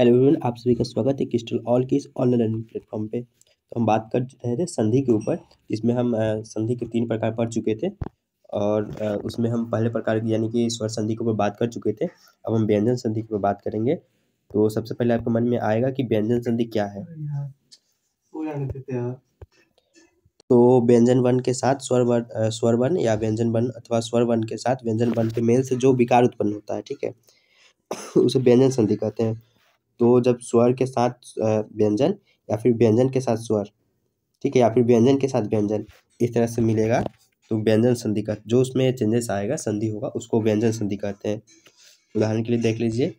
hello everyone आप सभी का स्वागत है क्रिस्टल ऑल की इस ऑनलाइन लर्निंग प्लेटफॉर्म पे तो हम बात कर रहे थे संधि के ऊपर जिसमें हम संधि के तीन प्रकार पढ़ चुके थे और उसमें हम पहले प्रकार यानी कि स्वर संधि के ऊपर बात कर चुके थे अब हम व्यंजन संधि के ऊपर बात करेंगे तो सबसे पहले आपके मन में आएगा कि व्यंजन संधि क्या है तो व्यंजन वर्ण के साथ स्वर वर्ण स्वर वर्ण या व्यंजन वर्ण अथवा स्वर वर्ण के साथ व्यंजन वर्ण के मेल से जो विकार उत्पन्न होता है ठीक है उसे व्यंजन संधि कहते हैं तो जब स्वर के साथ व्यंजन या फिर व्यंजन के साथ स्वर ठीक है या फिर व्यंजन के साथ व्यंजन इस तरह से मिलेगा तो व्यंजन संधि का जो उसमें चेंजेस आएगा संधि होगा उसको व्यंजन संधि कहते हैं उदाहरण के लिए देख लीजिए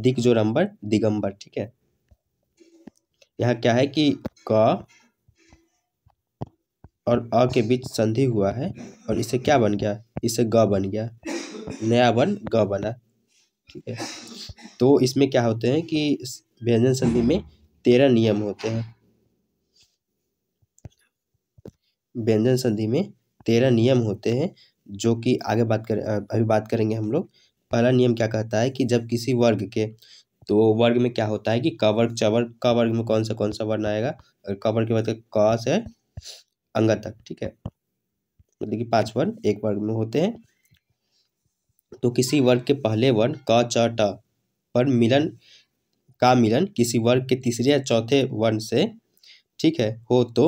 दिग जो रंबर दिगंबर ठीक है यहाँ क्या है कि क और अ के बीच संधि हुआ है और इसे क्या बन गया इसे ग बन गया नया वन ग बना ठीक है तो इसमें क्या होते हैं कि व्यंजन संधि में तेरह नियम होते हैं व्यंजन संधि में तेरह नियम होते हैं जो कि आगे बात कर अभी बात करेंगे हम लोग पहला नियम क्या कहता है कि जब किसी वर्ग के तो वर्ग में क्या होता है कि क वर्ग च वर्ग क वर्ग में कौन सा कौन सा वर्ण आएगा और क वर्ग के बाद क से अंग तक ठीक है मतलब कि पांच वर्ण एक वर्ग में होते हैं तो किसी वर्ग के पहले वर्ण क च ट पर मिलन का मिलन किसी वर्ग के तीसरे या चौथे वर्ण से ठीक है हो तो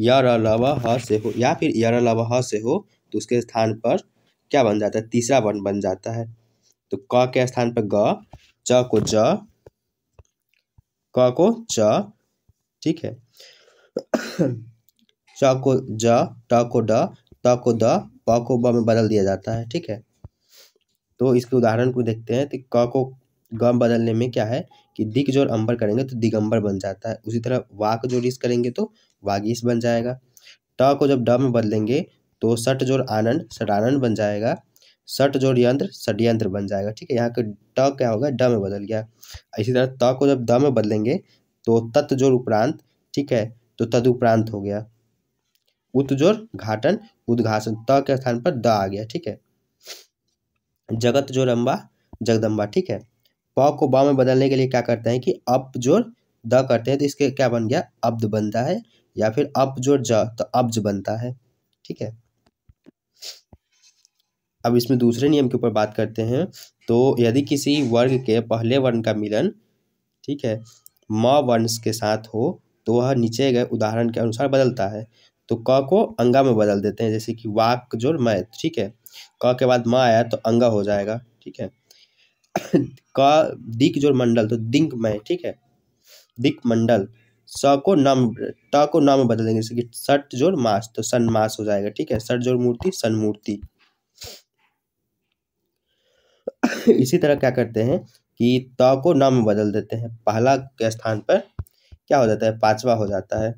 यर अलावा ह से हो या फिर यर अलावा ह से हो तो उसके स्थान पर क्या बन जाता है तीसरा वर्ण बन जाता है तो क के स्थान पर ग च को ज क को च ठीक है च को ज ट को ड ट को द प को ब में बदल दिया जाता है ठीक है तो इसके उदाहरण को देखते हैं तो क को गम बदलने में क्या है कि दिग जोर अंबर करेंगे तो दिगंबर बन जाता है उसी तरह वाक जो रिस करेंगे तो वागीस बन जाएगा ट को जब ड में बदलेंगे तो सट जोर आनंद सटानंद बन जाएगा सट जोड़ यंत्र षडयंत्र बन जाएगा ठीक है यहाँ के ट क्या होगा ड में बदल गया इसी तरह त को जब द में बदलेंगे तो तत् जोर उपरांत ठीक है तो तदुपरांत हो गया उत घाटन उद्घासन त के स्थान पर द आ गया ठीक है जगत जो लंबा जगदम्बा ठीक है प को बा में बदलने के लिए क्या करते हैं कि अप जोर द करते हैं तो इसके क्या बन गया अब्द बनता है या फिर अप जोर ज तो अब्ज बनता है ठीक है अब इसमें दूसरे नियम के ऊपर बात करते हैं तो यदि किसी वर्ग के पहले वर्ण का मिलन ठीक है म वर्ण के साथ हो तो वह नीचे गए उदाहरण के अनुसार बदलता है तो क को अंगा में बदल देते हैं जैसे कि वाक जोर मय ठीक है क के बाद म आया तो अंगा हो जाएगा ठीक है क दिक जोड़ मंडल तो दिंग मय ठीक है दिक मंडल स को नाम ट को नाम बदल देंगे जैसे कि सट जोड़ मास तो मास हो जाएगा ठीक है सट जोड़ मूर्ति मूर्ति इसी तरह क्या करते हैं कि त को नाम बदल देते हैं पहला के स्थान पर क्या हो जाता है पांचवा हो जाता है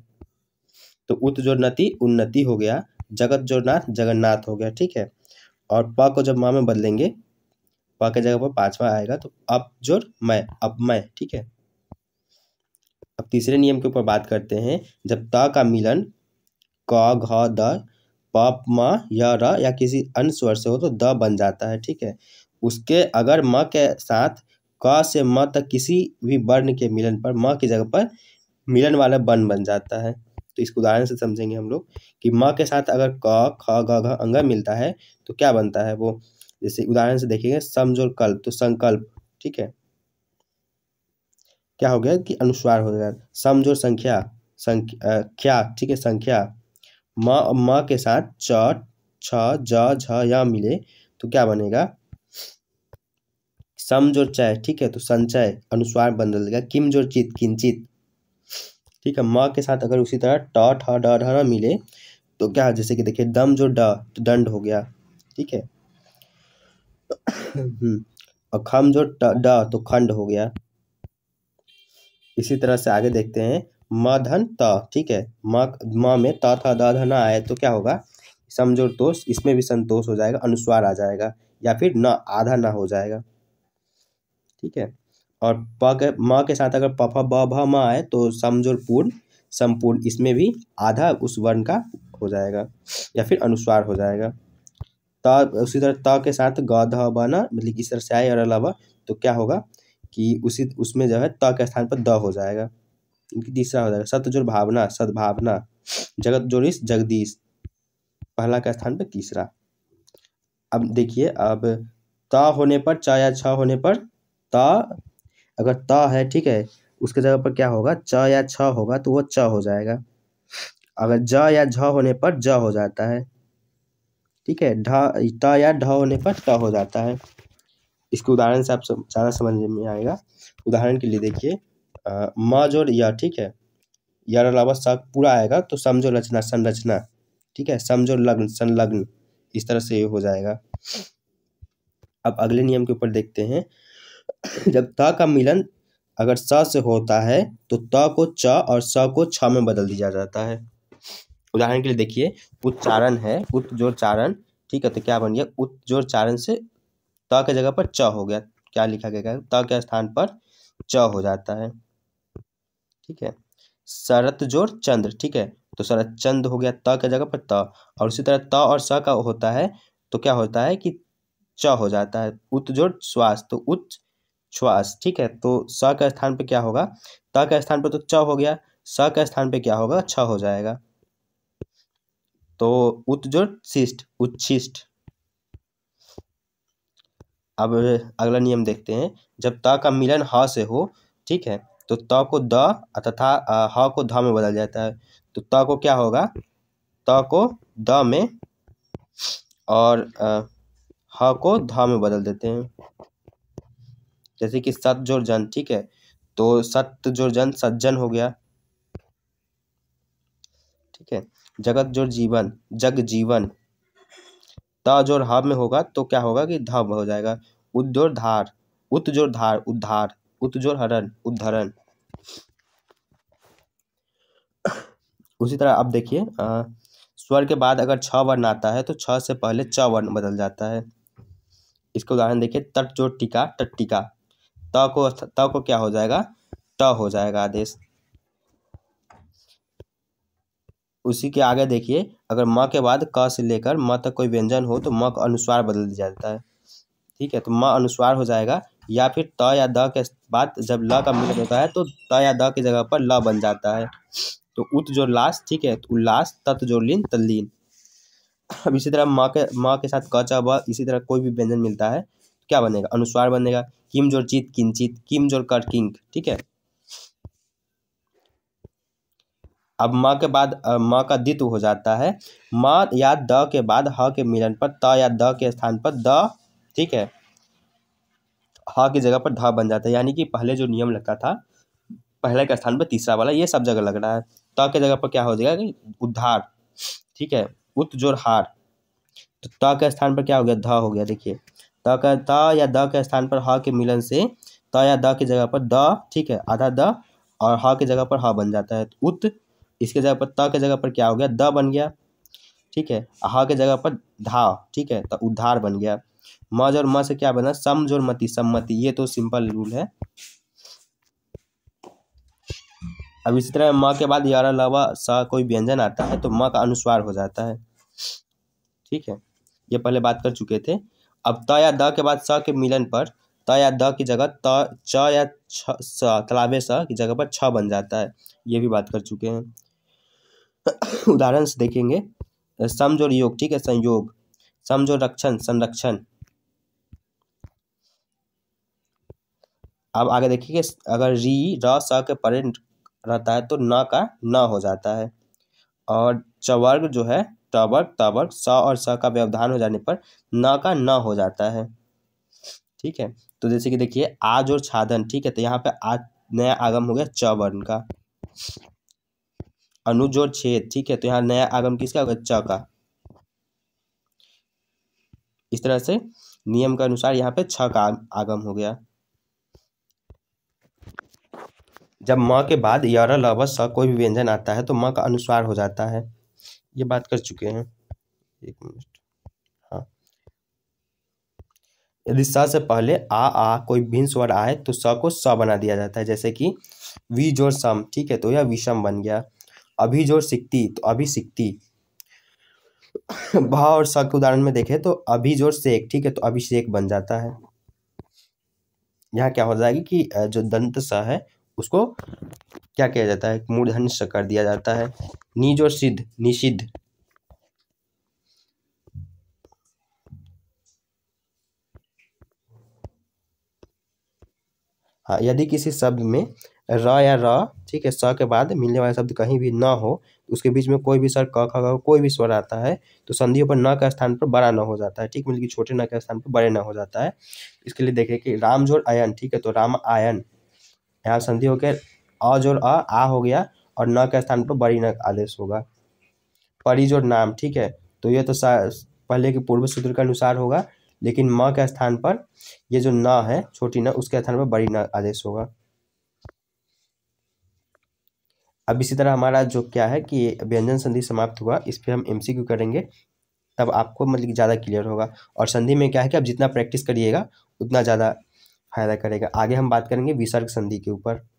तो उत जोड़ नति उन्नति हो गया जगत जोड़ नाथ जगन्नाथ हो गया ठीक है और प को जब माँ में बदलेंगे प के जगह पर पांचवा आएगा तो अप जोड़ मैं अब मैं ठीक है अब तीसरे नियम के ऊपर बात करते हैं जब त का मिलन क घ द प म य र या किसी अन्य स्वर से हो तो द बन जाता है ठीक है उसके अगर म के साथ क से म तक किसी भी वर्ण के मिलन पर म की जगह पर मिलन वाला वर्ण बन जाता है तो इसको उदाहरण से समझेंगे हम लोग कि म के साथ अगर क ख ग घ अंग मिलता है तो क्या बनता है वो जैसे उदाहरण से देखेंगे समझोर कल्प तो संकल्प ठीक है क्या हो गया कि अनुस्वार हो गया समझोर संख्या संख्या ठीक है संख्या म म के साथ च छ ज झ य मिले तो क्या बनेगा सम जोर चय ठीक है तो संचय अनुस्वार बन जाएगा किम जोर चित किंचित ठीक है माँ के साथ अगर उसी तरह टा ठा डा ढा मिले तो क्या जैसे कि देखिए दम जो डा तो दंड हो गया ठीक है हम्म, और खम जो डा तो खंड हो गया इसी तरह से आगे देखते हैं म धन त ठीक है म माँ में ता था दा धना आए तो क्या होगा समझो दोष इसमें भी संतोष हो जाएगा अनुस्वार आ जाएगा या फिर न आधा ना हो जाएगा ठीक है और प के म के साथ अगर पफा ब भ माँ आए तो समजोर पूर्ण संपूर्ण इसमें भी आधा उस वर्ण का हो जाएगा या फिर अनुस्वार हो जाएगा त उसी तरह त के साथ ग ध ब न मतलब इस तरह से आए और अलावा तो क्या होगा कि उसी उसमें जो है त के स्थान पर द हो जाएगा तीसरा हो जाएगा सतजोर भावना सद्भावना जगत जोरिस जगदीश पहला का स्थान पर तीसरा अब देखिए अब त होने पर च या छ होने पर त अगर त है ठीक है उसके जगह पर क्या होगा च या छ होगा तो वो च हो जाएगा अगर ज या झ होने पर ज हो जाता है ठीक है ढ त या ढ होने पर ट हो जाता है इसके उदाहरण से आप ज़्यादा समझ में आएगा उदाहरण के लिए देखिए म जो य ठीक है यार अलावा स पूरा आएगा तो समझो रचना संरचना ठीक है समझो लग्न संलग्न इस तरह से ये हो जाएगा अब अगले नियम के ऊपर देखते हैं जब त का मिलन अगर स से होता है तो त को च और स को छ में बदल दिया जाता है उदाहरण के लिए देखिए उच्चारण है उत चारण ठीक है तो क्या बन गया उत चारण से त के जगह पर च हो गया क्या लिखा गया त के स्थान पर च हो जाता है ठीक है शरत जोर चंद्र ठीक है तो शरत चंद हो गया त के जगह पर त और उसी तरह त और स का होता है तो क्या होता है कि च हो जाता है उत्जोर श्वास तो उच्च श्वास ठीक है तो स का स्थान पे क्या होगा त का स्थान पे तो च हो गया स का स्थान पे क्या होगा छ हो जाएगा तो उत्जोशिष्ट उच्छिष्ट अब अगला नियम देखते हैं जब त का मिलन ह से हो ठीक है तो त को द तथा ह को ध में बदल जाता है तो त को क्या होगा त को द में और ह को ध में बदल देते हैं जैसे कि सत जोर जन ठीक है तो सत जोर जन सज्जन हो गया ठीक है जगत जोर जीवन जग जीवन त जोर में होगा तो क्या होगा कि धब हो जाएगा उद्योर धार उत जोर धार उद्धार उत जोर हरण उद्धरण उसी तरह अब देखिए स्वर के बाद अगर छ वर्ण आता है तो छ से पहले च वर्ण बदल जाता है इसका उदाहरण देखिए तट जोर टीका टट्टिका त को त को क्या हो जाएगा ट हो जाएगा आदेश उसी के आगे देखिए अगर म के बाद क से लेकर म तक कोई व्यंजन हो तो म का अनुस्वार बदल दिया जाता है ठीक है तो म अनुस्वार हो जाएगा या फिर त या द के बाद जब ल का मिलन होता है तो त या द की जगह पर ल बन जाता है तो उत जो लाश ठीक है तो उल्लास तत् जो लीन तल्लीन अब इसी तरह म के म के साथ क च इसी तरह कोई भी व्यंजन मिलता है क्या बनेगा अनुस्वार बनेगा किम जोर चित किंचित किम जोर कर किंक ठीक है अब म के बाद म का दित्व हो जाता है म या द के बाद ह के मिलन पर त या द के स्थान पर द ठीक है ह की जगह पर ध बन जाता है यानी कि पहले जो नियम लगता था पहले के स्थान पर तीसरा वाला ये सब जगह लग रहा है त के जगह पर क्या हो जाएगा उद्धार ठीक है उत जोर हार तो त के स्थान पर क्या हो गया ध हो गया देखिए त का त या द के स्थान पर ह के मिलन से त या द की जगह पर द ठीक है आधा द और ह के जगह पर ह बन जाता है उत इसके जगह पर त के जगह पर क्या हो गया द बन गया ठीक है ह के जगह पर धा ठीक है तो उद्धार बन गया मज और म से क्या बना समझ और मति सम्मति ये तो सिंपल रूल है अब इसी तरह म के बाद यार अलावा स कोई व्यंजन आता है तो म का अनुस्वार हो जाता है ठीक है ये पहले बात कर चुके थे अब त या द के बाद स के मिलन पर त या द की जगह त च या छ स तलावे स की जगह पर छ बन जाता है ये भी बात कर चुके हैं उदाहरण से देखेंगे समझोर योग ठीक है संयोग समझोर रक्षण संरक्षण अब आगे देखिए अगर री र स के परे रहता है तो न का न हो जाता है और चवर्ग जो है तबक तबक स और स का व्यवधान हो जाने पर न का न हो जाता है ठीक है तो जैसे कि देखिए आज और छादन ठीक है तो यहाँ पे आज नया आगम हो गया च वर्ण का अनुज और छेद ठीक है तो यहाँ नया आगम किसका होगा च का इस तरह से नियम के अनुसार यहाँ पे छ का आगम हो गया जब म के बाद यर लवस कोई भी व्यंजन आता है तो म का अनुस्वार हो जाता है ये बात कर चुके हैं एक मिनट हाँ यदि स से पहले आ आ कोई भिन्न स्वर आए तो स को स बना दिया जाता है जैसे कि वी जोर सम ठीक है तो यह विषम बन गया अभी जोर सिकती तो अभी सिकती भा और स के उदाहरण में देखें तो अभी जोर सेक ठीक है तो अभिषेक बन जाता है यहाँ क्या हो जाएगी कि जो दंत स है उसको क्या किया जाता है मूर्धन कर दिया जाता है निज और सिद्ध निषिद्ध हाँ यदि किसी शब्द में र या र ठीक है स के बाद मिलने वाला शब्द कहीं भी ना हो तो उसके बीच में कोई भी सर क ख कोई भी स्वर आता है तो संधियों पर न के स्थान पर बड़ा न हो जाता है ठीक मतलब कि छोटे न के स्थान पर बड़े न हो जाता है इसके लिए देखें कि रामजोर आयन ठीक है तो राम आयन यहाँ संधि हो गया अ जोर अ आ हो गया और न के स्थान पर बड़ी न आदेश होगा परी जोर नाम ठीक है तो यह तो पहले के पूर्व सूत्र के अनुसार होगा लेकिन म के स्थान पर ये जो न है छोटी न उसके स्थान पर बड़ी न आदेश होगा अब इसी तरह हमारा जो क्या है कि व्यंजन संधि समाप्त हुआ इस पर हम क्यू करेंगे तब आपको मतलब ज़्यादा क्लियर होगा और संधि में क्या है कि आप जितना प्रैक्टिस करिएगा उतना ज़्यादा फायदा करेगा आगे हम बात करेंगे विसर्ग संधि के ऊपर